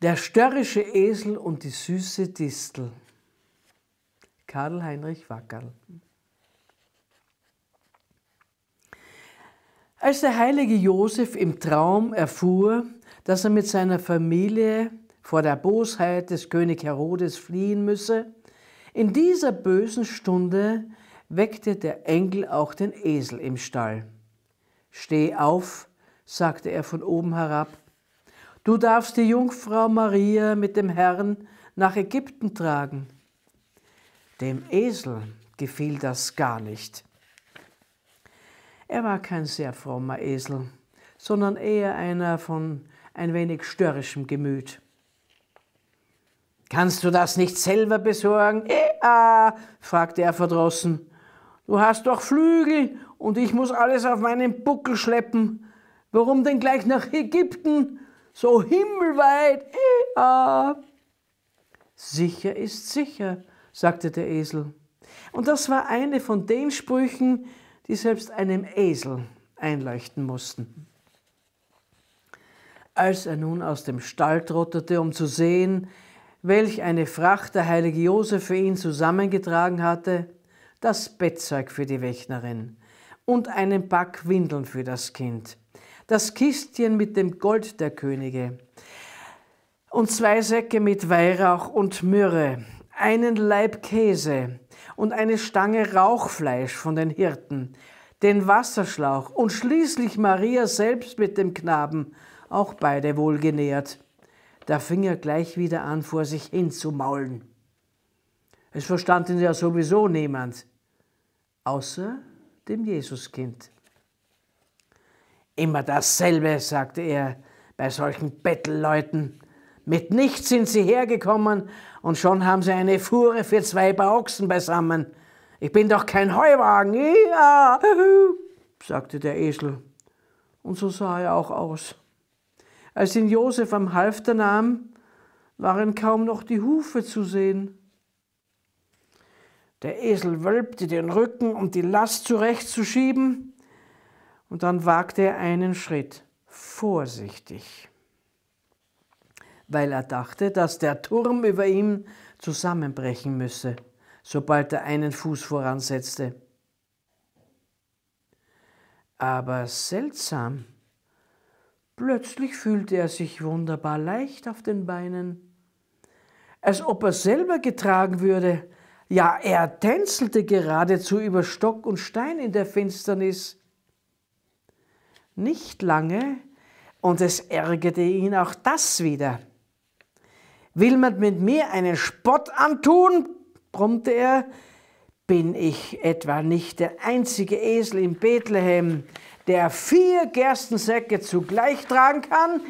Der störrische Esel und die süße Distel. Karl Heinrich Wackerl. Als der heilige Josef im Traum erfuhr, dass er mit seiner Familie vor der Bosheit des König Herodes fliehen müsse, in dieser bösen Stunde weckte der Engel auch den Esel im Stall. Steh auf, sagte er von oben herab, Du darfst die Jungfrau Maria mit dem Herrn nach Ägypten tragen. Dem Esel gefiel das gar nicht. Er war kein sehr frommer Esel, sondern eher einer von ein wenig störrischem Gemüt. Kannst du das nicht selber besorgen? Ea, fragte er verdrossen. Du hast doch Flügel und ich muss alles auf meinen Buckel schleppen. Warum denn gleich nach Ägypten? so himmelweit. Eh, ah. Sicher ist sicher, sagte der Esel. Und das war eine von den Sprüchen, die selbst einem Esel einleuchten mussten. Als er nun aus dem Stall trottete, um zu sehen, welch eine Fracht der heilige Josef für ihn zusammengetragen hatte, das Bettzeug für die Wöchnerin und einen Pack Windeln für das Kind, das Kistchen mit dem Gold der Könige und zwei Säcke mit Weihrauch und Myrrhe, einen Laib Käse und eine Stange Rauchfleisch von den Hirten, den Wasserschlauch und schließlich Maria selbst mit dem Knaben, auch beide wohlgenährt. Da fing er gleich wieder an, vor sich hin zu maulen. Es verstand ihn ja sowieso niemand, außer dem Jesuskind. Immer dasselbe, sagte er bei solchen Bettelleuten. Mit nichts sind sie hergekommen und schon haben sie eine Fuhre für zwei paar Ochsen beisammen. Ich bin doch kein Heuwagen, ja, sagte der Esel. Und so sah er auch aus. Als ihn Josef am Halfter nahm, waren kaum noch die Hufe zu sehen. Der Esel wölbte den Rücken, um die Last zurechtzuschieben, und dann wagte er einen Schritt, vorsichtig, weil er dachte, dass der Turm über ihm zusammenbrechen müsse, sobald er einen Fuß voransetzte. Aber seltsam, plötzlich fühlte er sich wunderbar leicht auf den Beinen, als ob er selber getragen würde. Ja, er tänzelte geradezu über Stock und Stein in der Finsternis nicht lange und es ärgerte ihn auch das wieder. Will man mit mir einen Spott antun? brummte er. Bin ich etwa nicht der einzige Esel in Bethlehem, der vier Gerstensäcke zugleich tragen kann?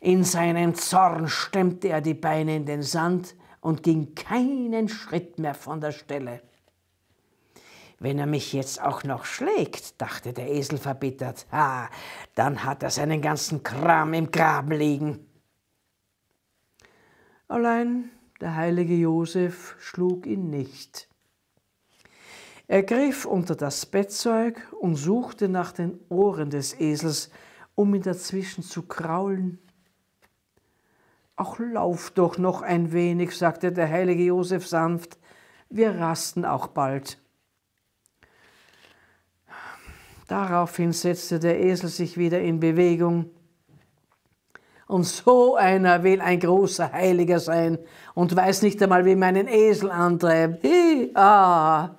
In seinem Zorn stemmte er die Beine in den Sand und ging keinen Schritt mehr von der Stelle. Wenn er mich jetzt auch noch schlägt, dachte der Esel verbittert, ah, dann hat er seinen ganzen Kram im Graben liegen. Allein der heilige Josef schlug ihn nicht. Er griff unter das Bettzeug und suchte nach den Ohren des Esels, um ihn dazwischen zu kraulen. Ach, lauf doch noch ein wenig, sagte der heilige Josef sanft, wir rasten auch bald. Daraufhin setzte der Esel sich wieder in Bewegung. Und so einer will ein großer Heiliger sein und weiß nicht einmal, wie man einen Esel antreibt. Hi, ah.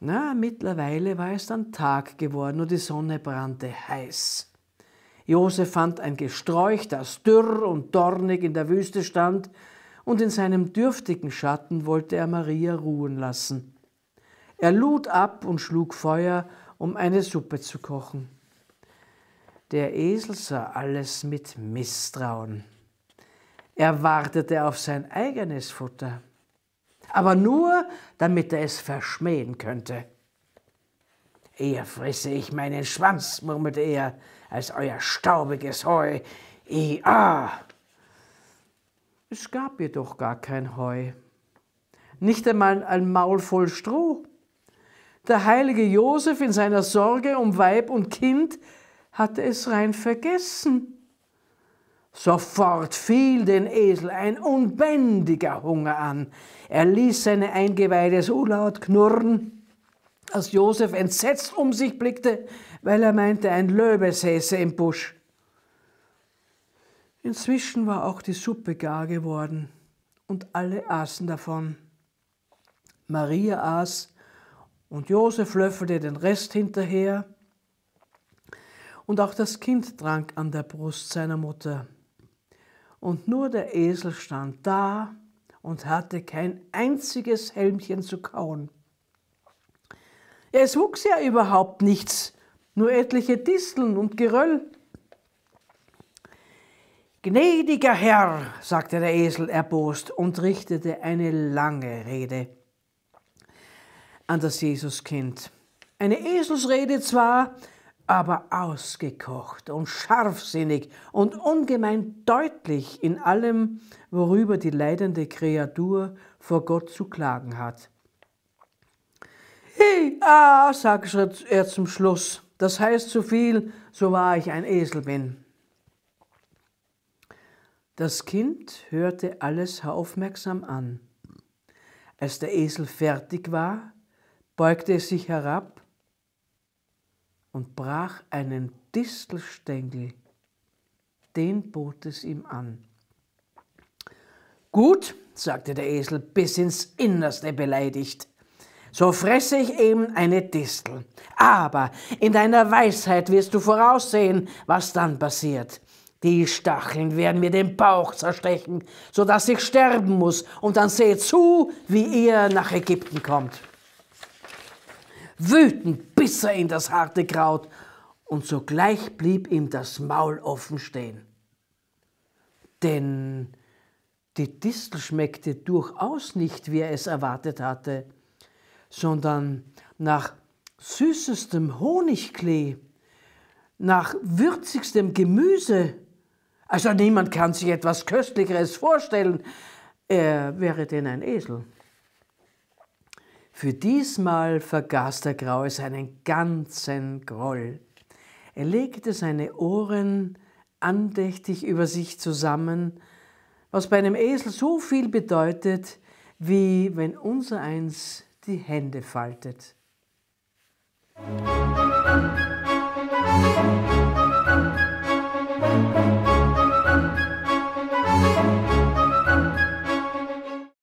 Na, mittlerweile war es dann Tag geworden und die Sonne brannte heiß. Josef fand ein Gesträuch, das dürr und dornig in der Wüste stand, und in seinem dürftigen Schatten wollte er Maria ruhen lassen. Er lud ab und schlug Feuer um eine Suppe zu kochen. Der Esel sah alles mit Misstrauen. Er wartete auf sein eigenes Futter, aber nur, damit er es verschmähen könnte. Eher fresse ich meinen Schwanz, murmelte er, als euer staubiges Heu. Ia! Es gab jedoch gar kein Heu, nicht einmal ein Maul voll Stroh. Der heilige Josef in seiner Sorge um Weib und Kind hatte es rein vergessen. Sofort fiel den Esel ein unbändiger Hunger an. Er ließ seine Eingeweide so laut knurren, dass Josef entsetzt um sich blickte, weil er meinte, ein Löwe säße im Busch. Inzwischen war auch die Suppe gar geworden und alle aßen davon. Maria aß und Josef löffelte den Rest hinterher. Und auch das Kind trank an der Brust seiner Mutter. Und nur der Esel stand da und hatte kein einziges Helmchen zu kauen. Es wuchs ja überhaupt nichts, nur etliche Disteln und Geröll. Gnädiger Herr, sagte der Esel erbost und richtete eine lange Rede an das Jesuskind. Eine Eselsrede zwar, aber ausgekocht und scharfsinnig und ungemein deutlich in allem, worüber die leidende Kreatur vor Gott zu klagen hat. Hey, ah, sagt er zum Schluss, das heißt so viel, so wahr ich ein Esel bin. Das Kind hörte alles aufmerksam an. Als der Esel fertig war, beugte es sich herab und brach einen Distelstängel, den bot es ihm an. Gut, sagte der Esel, bis ins Innerste beleidigt, so fresse ich eben eine Distel. Aber in deiner Weisheit wirst du voraussehen, was dann passiert. Die Stacheln werden mir den Bauch zerstechen, sodass ich sterben muss, und dann seht zu, wie ihr nach Ägypten kommt wütend biss er in das harte Kraut, und sogleich blieb ihm das Maul offen stehen. Denn die Distel schmeckte durchaus nicht, wie er es erwartet hatte, sondern nach süßestem Honigklee, nach würzigstem Gemüse. Also niemand kann sich etwas Köstlicheres vorstellen. Er wäre denn ein Esel. Für diesmal vergaß der Graue seinen ganzen Groll. Er legte seine Ohren andächtig über sich zusammen, was bei einem Esel so viel bedeutet, wie wenn unser eins die Hände faltet. Musik